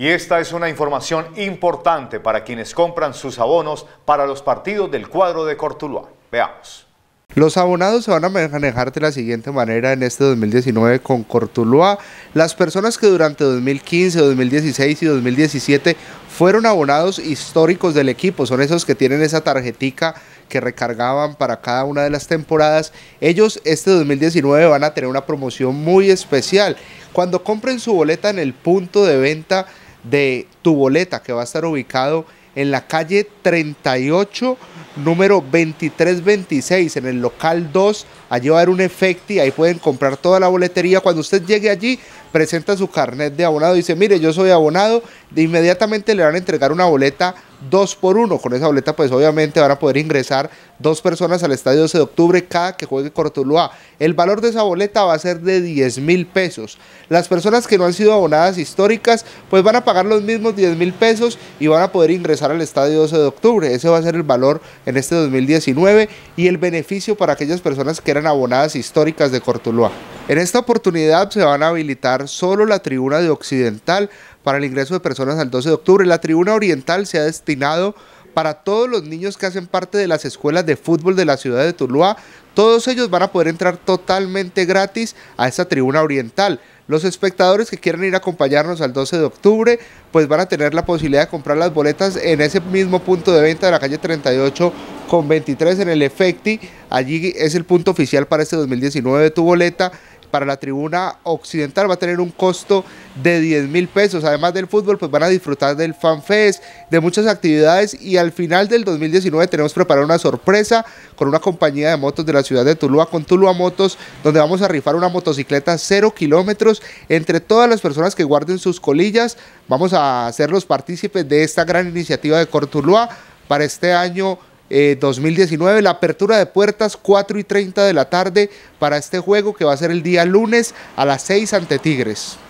Y esta es una información importante para quienes compran sus abonos para los partidos del cuadro de Cortuluá. Veamos. Los abonados se van a manejar de la siguiente manera en este 2019 con Cortuluá. Las personas que durante 2015, 2016 y 2017 fueron abonados históricos del equipo, son esos que tienen esa tarjetica que recargaban para cada una de las temporadas, ellos este 2019 van a tener una promoción muy especial. Cuando compren su boleta en el punto de venta de Tu Boleta, que va a estar ubicado en la calle 38, número 2326, en el local 2. Allí va a haber un efecti, ahí pueden comprar toda la boletería. Cuando usted llegue allí, presenta su carnet de abonado, dice, mire, yo soy abonado, de inmediatamente le van a entregar una boleta 2 por 1. Con esa boleta, pues obviamente van a poder ingresar dos personas al estadio 12 de octubre cada que juegue Cortuluá. El valor de esa boleta va a ser de 10 mil pesos. Las personas que no han sido abonadas históricas, pues van a pagar los mismos 10 mil pesos y van a poder ingresar al estadio 12 de octubre. Ese va a ser el valor en este 2019 y el beneficio para aquellas personas que eran abonadas históricas de Cortuluá. En esta oportunidad se van a habilitar solo la tribuna de Occidental para el ingreso de personas al 12 de octubre. La tribuna oriental se ha destinado para todos los niños que hacen parte de las escuelas de fútbol de la ciudad de Tuluá. Todos ellos van a poder entrar totalmente gratis a esta tribuna oriental. Los espectadores que quieran ir a acompañarnos al 12 de octubre, pues van a tener la posibilidad de comprar las boletas en ese mismo punto de venta de la calle 38 con 23 en el Efecti. Allí es el punto oficial para este 2019 de tu boleta para la tribuna occidental va a tener un costo de 10 mil pesos. Además del fútbol, pues van a disfrutar del FanFest, de muchas actividades y al final del 2019 tenemos preparada una sorpresa con una compañía de motos de la ciudad de Tuluá, con Tuluá Motos, donde vamos a rifar una motocicleta 0 kilómetros entre todas las personas que guarden sus colillas. Vamos a hacerlos partícipes de esta gran iniciativa de Cortuluá para este año 2019. Eh, la apertura de puertas 4 y 30 de la tarde para este juego que va a ser el día lunes a las 6 ante Tigres.